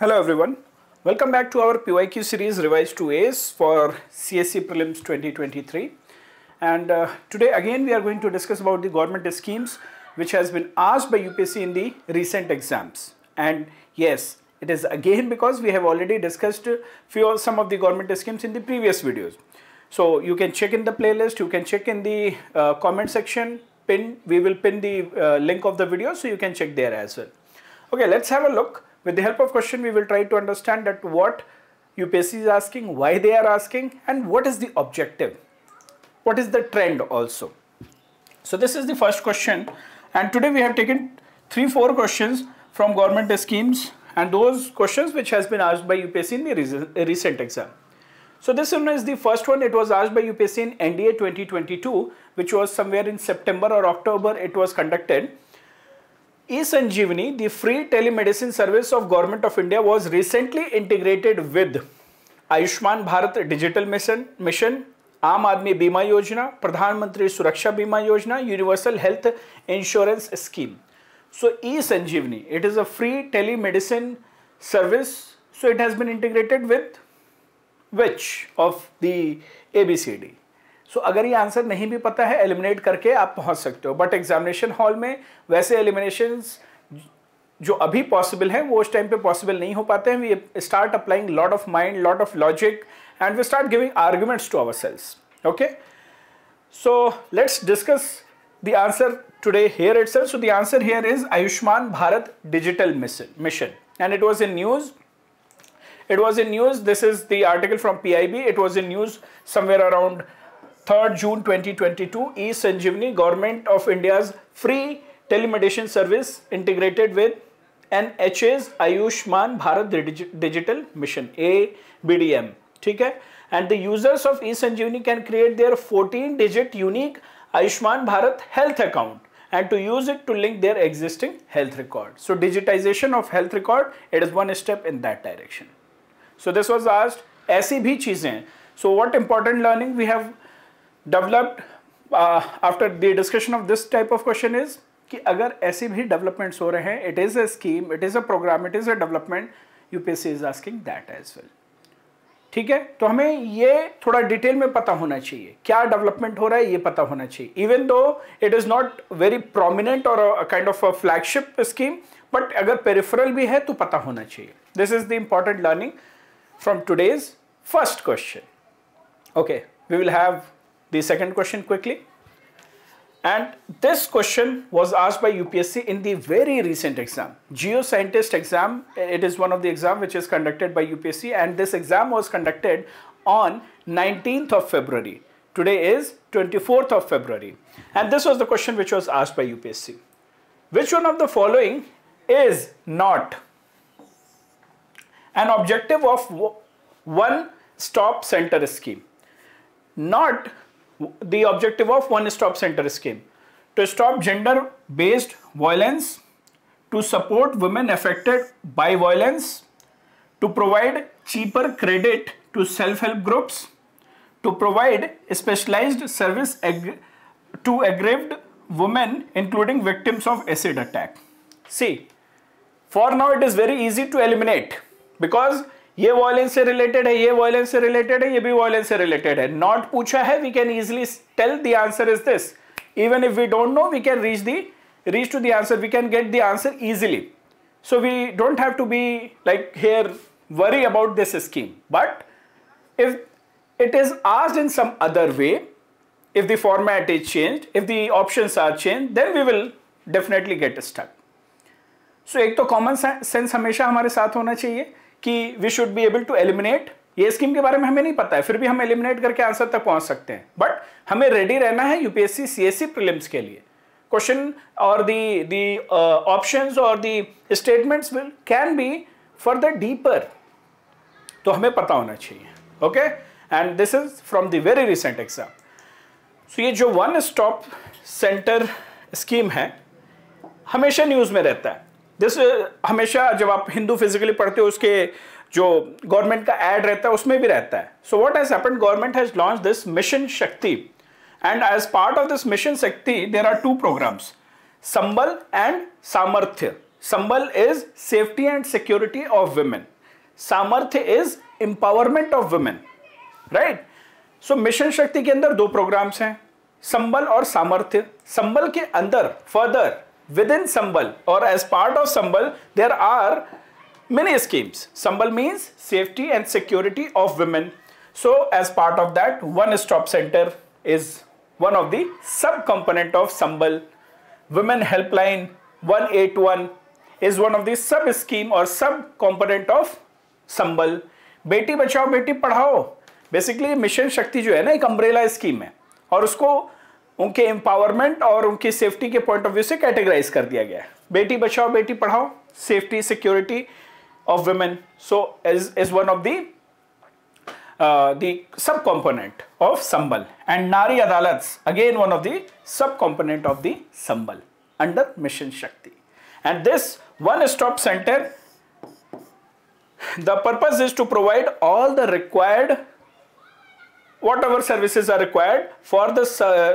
Hello everyone. Welcome back to our PYQ series revised to A's for CSC Prelims 2023. And uh, today again we are going to discuss about the government schemes which has been asked by UPSC in the recent exams. And yes, it is again because we have already discussed few some of the government schemes in the previous videos. So you can check in the playlist, you can check in the uh, comment section, pin, we will pin the uh, link of the video so you can check there as well. Okay, let's have a look with the help of question, we will try to understand that what UPSC is asking, why they are asking, and what is the objective. What is the trend also? So this is the first question. And today we have taken three, four questions from government schemes and those questions which has been asked by UPSC in the recent exam. So this one is the first one. It was asked by UPSC in NDA 2022, which was somewhere in September or October it was conducted. e-Sanjeevani, the free telemedicine service of Government of India, was recently integrated with Ayushman Bharat digital mission mission Aam Aadmi Bima Yojana Pradhan Mantri Suraksha Bima Yojana universal health insurance scheme so e Sanjeevani it is a free telemedicine service so it has been integrated with which of the ABCD so अगर ये answer नहीं भी पता है eliminate करके आप पहुंच सकते हो बट एग्जामिनेशन हॉल में वैसे एलिमिनेशन जो अभी पॉसिबल हैं वो उस टाइम पे पॉसिबल नहीं हो पाते हैं we start applying lot of mind lot of logic and we start giving arguments to ourselves okay so let's discuss the answer today here it so the answer here is Ayushman Bharat digital mission and it was in news it was in news this is the article from P I B it was in news somewhere around 3rd June 2022, e-Sanjivani, Government of India's free telemedicine service integrated with NHA's Ayushman Bharat Digital Mission, ABDM. Okay, and the users of e-Sanjivani can create their 14-digit unique Ayushman Bharat health account and to use it to link their existing health record. So digitization of health record, it is one step in that direction. So this was asked, ऐसी भी चीजें. So what important learning we have developed after the discussion of this type of question is कि अगर ऐसे भी developments हो रहे हैं it is a scheme it is a programme it is a development UPSC is asking that as well ठीक है तो हमें ये थोड़ा डिटेल में पता होना चाहिए क्या डेवलपमेंट हो रहा है ये पता होना चाहिए even though it is not very prominent और kind of flagship scheme but अगर पेरिफरल भी है तो पता होना चाहिए this is the important learning from today's first question okay we will have the second question quickly. And this question was asked by UPSC in the very recent exam. Geoscientist exam, it is one of the exam which is conducted by UPSC and this exam was conducted on 19th of February. Today is 24th of February. And this was the question which was asked by UPSC. Which one of the following is not an objective of one stop center scheme? Not the objective of one-stop center scheme to stop gender-based violence, to support women affected by violence, to provide cheaper credit to self-help groups, to provide specialized service ag to aggrieved women including victims of acid attack. See, for now it is very easy to eliminate because ये violence से related है ये violence से related है ये भी violence से related है नॉट पूछा है we can easily tell the answer is this even if we don't know we can reach the reach to the we can get the answer easily so we don't have to be like here worry about this scheme but if it is आज in some other way if the format is change if the option are change then we will definitely get start so एक तो common sense हमेशा हमारे साथ होना चाहिए कि we should be able to eliminate ये स्कीम के बारे में हमें नहीं पता है फिर भी हम एलिमिनेट करके आंसर तक पहुंच सकते हैं बट हमें रेडी रहना है यूपीएससी सीएससी प्रिलिम्स के लिए क्वेश्चन और दी दी ऑप्शंस और the statements will can be for the deeper तो हमें पता होना चाहिए okay and this is from the very recent exam so ये जो वन स्टॉप सेंटर स्कीम है हमेशा न्यूज़ में रहता है दिस हमेशा जब आप हिंदू फिजिकली पढ़ते हो उसके जो गवर्नमेंट का एड रहता है उसमें भी रहता है so what has happened government has launch this mission Shakti and as part of this mission Shakti there are two programmes Sambal and Samarthya Sambal is safety and security of women Samarthya is empowerment of women right so mission Shakti के अंदर दो programmes हैं संबल और सामर्थ्य संबल के अंदर further within Sambal or as part of Sambal, there are many schemes. Sambal means safety and security of women. So as part of that, one stop center is one of the sub-component of Sambal. Women helpline 181 is one of the sub-scheme or sub-component of Sambal. Beti Bachao, Beti Padhao. Basically, Mission Shakti, जो है ना एक umbrella उनके empowerment और उनकी safety के point of view से categorise कर दिया गया है Beti Bachao Beti Padhao safety security of women so as is one of the the sub component of Sambal and नारी अदालत again one of the sub component of the Sambal under mission Shakti and this one stop centre the purpose is to provide all the required whatever services are required for the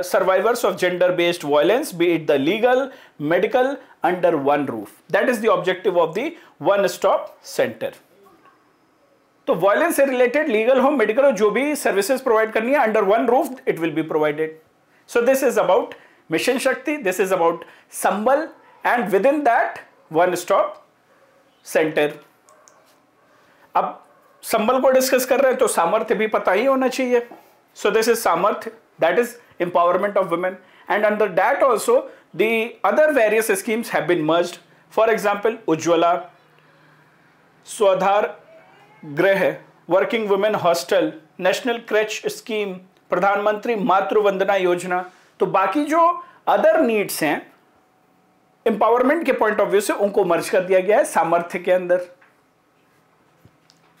survivors of gender-based violence, be it the legal, medical, under one roof. That is the objective of the one-stop center. तो violence से related legal हो medical हो जो भी services provide करनी है under one roof it will be provided so this is about mission Shakti this is about Sambal and within that one stop centre अब संबल को डिस्कस कर रहे हैं तो सामर्थ्य भी पता ही होना चाहिए so this is Samarthya that is empowerment of women and under that also the other various schemes have been merge for example Ujjwala Swadhar Greh working women hostel national creche scheme Pradhan Mantri Matru Vandana Yojana तो बाकी जो अदर नीड्स हैं एम्पावरमेंट के पॉइंट ऑफ व्यू से उनको मर्ज कर दिया गया है सामर्थ्य के अंदर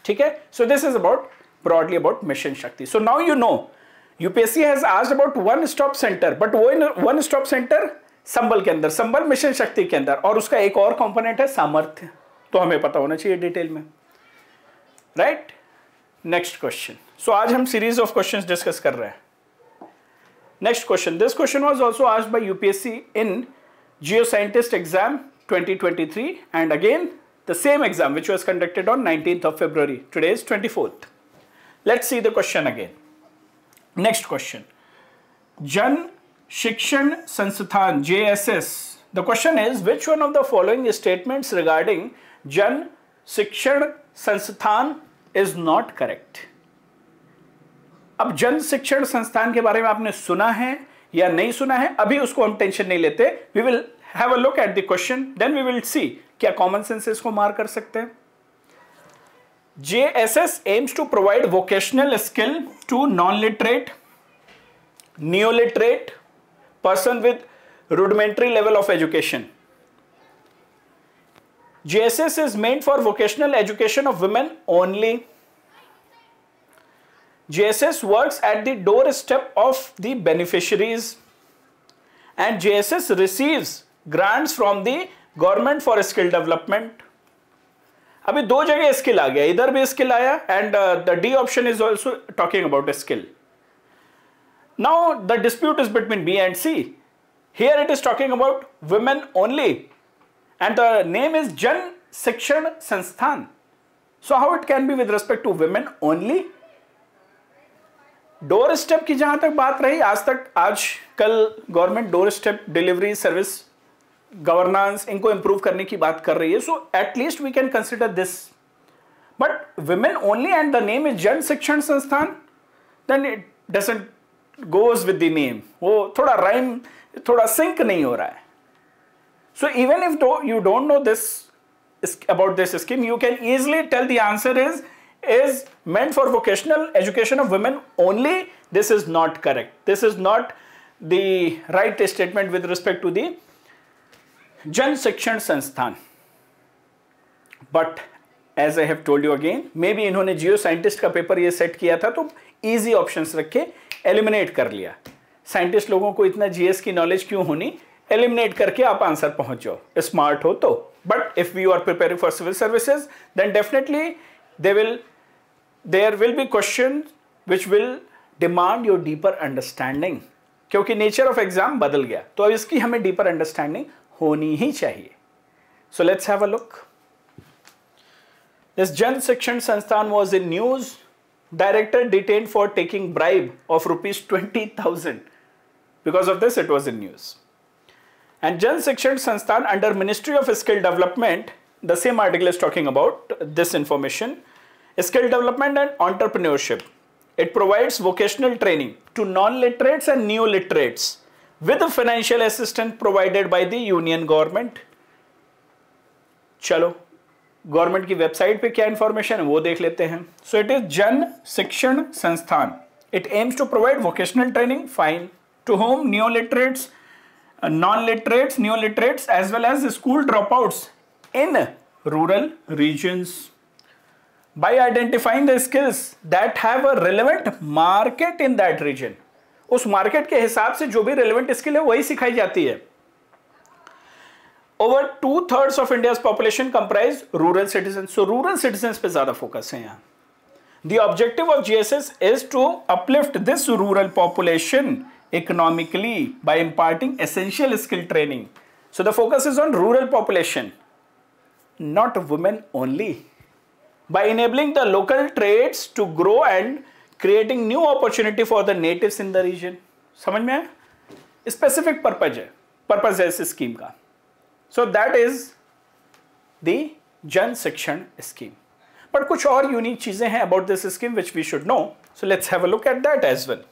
ठीक है so this is about broadly about mission Shakti so now you know UPSC has asked about one stop centre but वो वन स्टॉप सेंटर संबल के अंदर संबल मिशन शक्ति के अंदर और उसका एक और कंपोनेंट है सामर्थ्य तो हमें पता होना चाहिए डिटेल में राइट नेक्स्ट क्वेश्चन सो आज हम सीरीज ऑफ क्वेश्चन डिस्कस कर रहे हैं next question this question was also आज by UPSC in geo scientist exam 2023 and again the same exam which was conducted on 19th of February. Today is 24th. Let's see the question again. Next question. Jan Shikshan Sansthan JSS. The question is which one of the following statements regarding Jan Shikshan Sansthan is not correct? अब जन शिक्षण संस्थान के बारे में आपने सुना है या नहीं सुना है अभी उसको हम टेंशन नहीं लेते we will have a look at the question then we will see क्या कॉमन सेंस इसको मार कर JSS aims to provide vocational skill to non-literate, neo-literate person with rudimentary level of education. JSS is meant for vocational education of women only. JSS works at the doorstep of the beneficiaries and JSS receives grants from the government for skill development अभी दो जगह skill आ गया इधर भी skill आया and the D option is also talking about skill now the dispute is between B and C here it is talking about women only and the name is Jan Shikshan Sansthan so how it can be with respect to women only doorstep की जहां तक बात रही आज तक आज कल government doorstep delivery service governance इनको इंप्रूव करने की बात कर रही है सो at least we can consider this but women only and the name is Jan Shikshan Sansthan then it doesn't goes with the name वो थोड़ा राइम थोड़ा सिंक नहीं हो रहा है so even if you don't know this about this scheme you can easily tell the answer is is meant for vocational education of women only this is not correct this is not the right statement with respect to the Jan Shikshan Sansthan but as I have told you again maybe इन्होंने geo scientist का paper ये set किया था तो easy option रख eliminate कर लिया scientist लोगों को इतना जीएस की नॉलेज क्यों होनी एलिमिनेट करके आप आंसर पहुंच जाओ स्मार्ट हो तो but if you are preparing for civil services then definitely they will there will be question which will demand your deeper understanding क्योंकि नेचर ऑफ एग्जाम बदल गया तो अब इसकी हमें डीपर अंडरस्टैंडिंग होनी ही चाहिए so let's have a look this Jan Shikshan Sansthan was in news director detain for taking bribe of rupees twenty thousand because of this it was in news and Jan Shikshan Sansthan under ministry of skill development the same article is talking about this information skill development and entrepreneurship it provides vocational training to non literates and new literates with financial assistant provided by the union government चलो government की website पे क्या information है वो देख लेते हैं so it is Jan Shikshan Sansthan it aims to provide vocational training fine to home new literates non literates new literates as well as school drop out in rural regions by identifying the skills that have relevant market in that region उस market के हिसाब से जो भी relevant skill है वही सिखाई जाती है over two thirds of India population comprise rural citizen so rural citizen पे ज्यादा फोकस है यहां The objective of GSS is to uplift this rural population economically by imparting essential skill training. So the focus is on rural population, not women only. By enabling the local trades to grow and creating new opportunity for the natives in the region समझ में आया specific purpose है purpose है इस scheme का so that is the Jan शिक्षण scheme but कुछ और यूनिक चीजें हैं about this scheme which we should know so let's have a look at that as well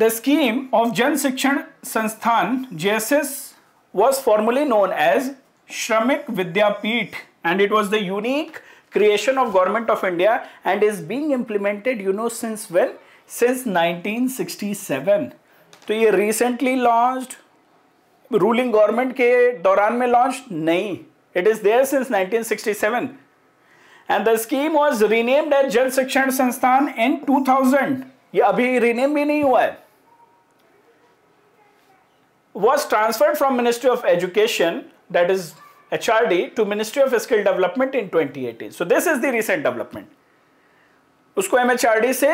The scheme of Jan Section Sansthan JSS was formerly known as Shramik Peet, and it was the unique creation of government of India and is being implemented you know since when since 1967 so recently launched ruling government ke dauran mein launched nahi it is there since 1967 and the scheme was renamed as Jal Sikshan Sanstan in 2000 ye abhi rename bhi nahi was transferred from ministry of education that is HRD to Ministry of Skill Development in 2018. So this is the recent development. उसको MHRD से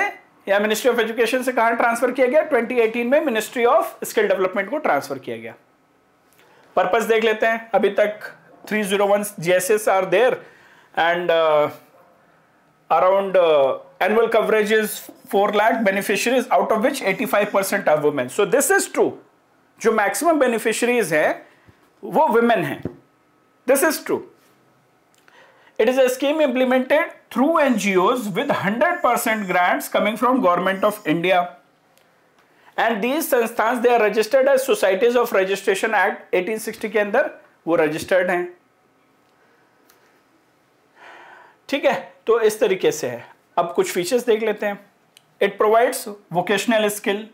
या Ministry of Education से कहाँ transfer किया गया 2018 में Ministry of Skill Development को transfer किया गया Purpose देख लेते हैं अभी तक 301 zero one JSS are there and around uh, annual coverage is 4 lakh beneficiaries out of which 85% are women so this is true जो maximum beneficiaries हैं वो women हैं This is true. It is a scheme implemented through NGOs with 100% grants coming from Government of India. and these Sansthan they are registered as societies of registration act 1860 के अंदर वो registered हैं ठीक है तो इस तरीके से है अब कुछ फीचर्स देख लेते हैं it provides vocational skill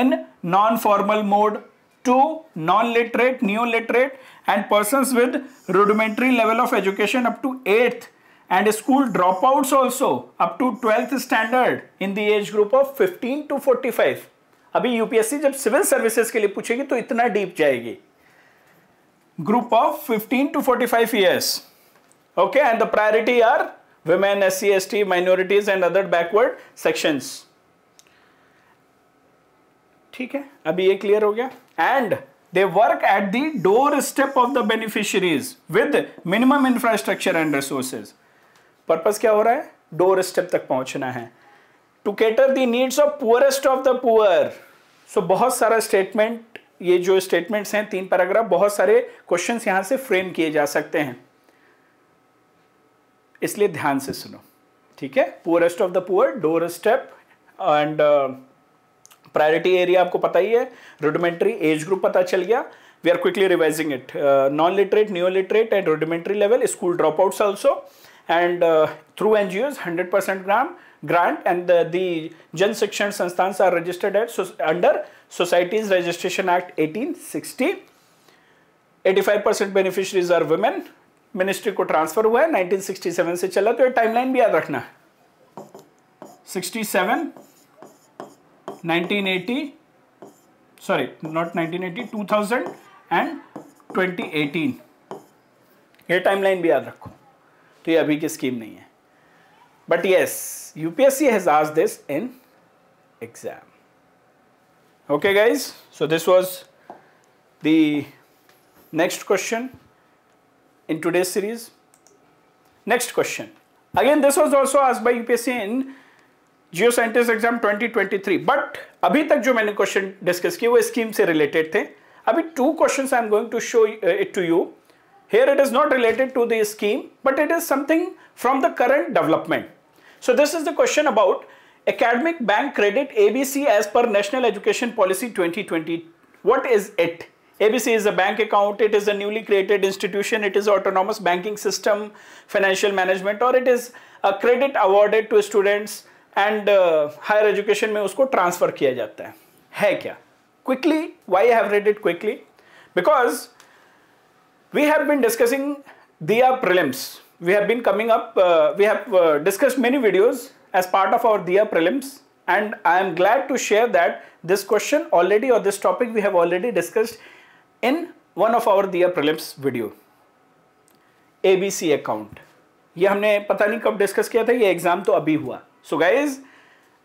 in non formal mode to non-literate, neo-literate and persons with rudimentary level of education up to 8th and school dropouts also up to 12th standard in the age group of 15 to 45. अभी UPSC जब civil services के लिए पूछेगी तो इतना deep जाएगी group of 15 to 45 years okay and the priority are women, SC, ST, minorities and other backward sections. ठीक है अभी ये क्लियर हो गया and work at at doorstep of the beneficiaries with minimum infrastructure and resources purpose क्या हो रहा है डोर स्टेप तक पहुंचना है to cater the needs of poorest of the poor सो बहुत सारा स्टेटमेंट ये जो स्टेटमेंट्स हैं तीन पैराग्राफ बहुत सारे क्वेश्चन यहां से फ्रेम किए जा सकते हैं इसलिए ध्यान से सुनो ठीक है poorest of the poor doorstep and priority area आपको पता ही है रुडमेंट्री एज ग्रुप पता चल गया we are quickly revising it non literate new literate and rudimentary level school drop outs also and through NGOs hundred percent gram grant and the Jan Shikshan Sansthan are registered at under societies registration act eighteen sixty eighty five percent beneficiaries are women ministry को transfer हुआ है nineteen sixty seven से चला तो ये time line भी याद रखना sixty seven 1980 sorry not 1980 2000 and 2018 ये टाइमलाइन भी याद रखो तो ये अभी की स्कीम नहीं है बट यस यूपीएससी हैज आज this in exam okay guys so this was the next question in today's series. Next question. Again, this was also asked by UPSC in geo scientist exam twenty twenty three but अभी तक जो मैंने question discuss किए वो scheme से related थे अभी two question I am going to show it to you here it is not related to the scheme but it is something from the current development so this is the question about academic bank credit ABC as per national education policy twenty twenty what is it ABC is a bank account it is a newly created institution it is autonomous banking system financial management और it is a credit awarded to students and higher education में उसको transfer किया जाता है है क्या quickly why have read it quickly because we have been discussing dear prelims we have been coming up we have discussed many videos as part of our dear prelims and I am glad to share that this question already और this topic we have already discussed in one of our dear prelims video A B C account ये हमने पता नहीं कब discuss किया था ये exam तो अभी हुआ सो गाइज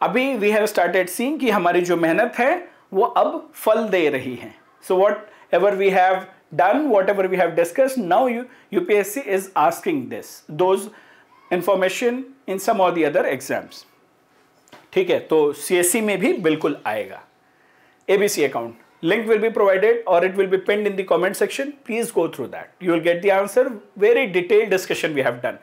अभी वी हैव स्टार्टेड सीन कि हमारी जो मेहनत है वो अब फल दे रही है so whatever we have done whatever we have discussed now you, UPSC is asking this those information in some or the other exams ठीक है तो सी में भी बिल्कुल आएगा ABC account link will be provided और it will be pinned in the comment section please go through that you will get the answer very detail discussion we have done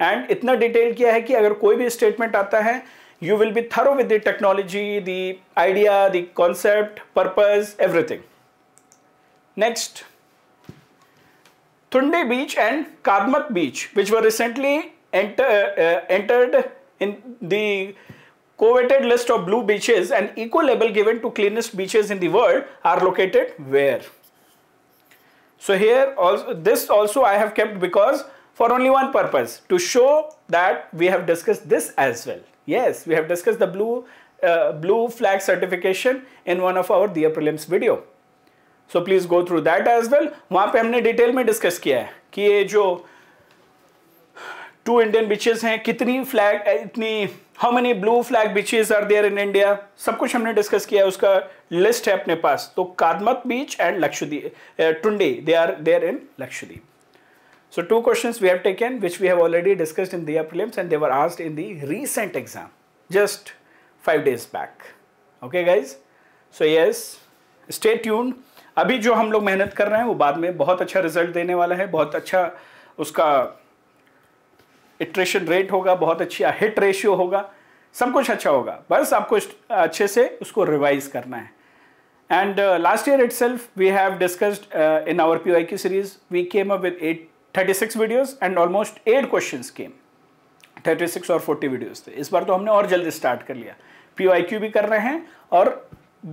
and इतना detail किया है कि अगर कोई भी statement आता है you will be thorough with the technology the idea the concept purpose everything next Thunde Beach and Kadmat Beach, which were recently uh, entered in the coveted list of blue beaches and eco label given to cleanest beaches in the world, are located where? So here, also, this also I have kept because for only one purpose to show that we have discussed this as well. Yes, we have discussed the blue uh, blue flag certification in one of our Dear Prelims video. So please go through that as well वहां पे हमने detail में discuss किया है कि ये जो to Indian beaches हैं कितनी फ्लैग इतनी how many blue flag beaches are there in India सब कुछ हमने डिस्कस किया है उसका लिस्ट है अपने पास तो Kadmat beach and Lakshadweep Thundi they are there in Lakshadweep So two questions we have taken which we have already discussed in the prelims and they were asked in the recent exam just five days back. Okay guys? So yes, stay tuned. अभी जो हम लोग मेहनत कर रहे हैं वो बाद में बहुत अच्छा रिजल्ट देने वाला है बहुत अच्छा उसका इट्रेशन रेट होगा बहुत अच्छा हिट रेशियो होगा सब कुछ अच्छा होगा बस आपको अच्छे से उसको रिवाइज करना है and last year it's we have discussed in our P की series we came up with at 36 videos and almost eight questions came 36 और 40 वीडियोस थे इस बार तो हमने और जल्दी स्टार्ट कर लिया पी भी कर रहे हैं और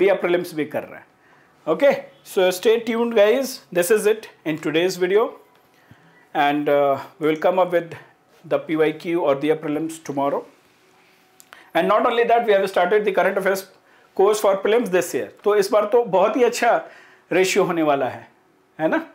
बी प्रिलिम्स भी कर रहे हैं okay so stay tuned guys this is it in today's video and we will come up with the PYQ और the prelims tomorrow. And not only that we have started the current affairs course for prelims this year तो इस बार तो बहुत ही अच्छा ratio होने वाला है है ना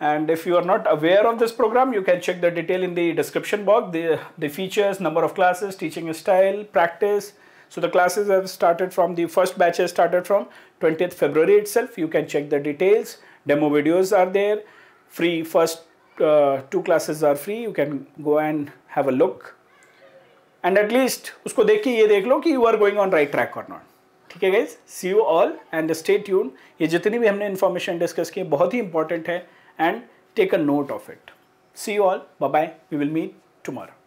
And if you are not aware of this program, you can check the detail in the description box, the, the features, number of classes, teaching style, practice. So the classes have started from the first batch has started from 20th February itself. You can check the details. Demo videos are there. Free first uh, two classes are free. You can go and have a look. And at least usko देख ye dekh lo ki you are going on right track or not. Okay guys. See you all and stay tuned. Ye जितनी bhi humne information discuss की bahut hi important hai and take a note of it. See you all. Bye bye. We will meet tomorrow.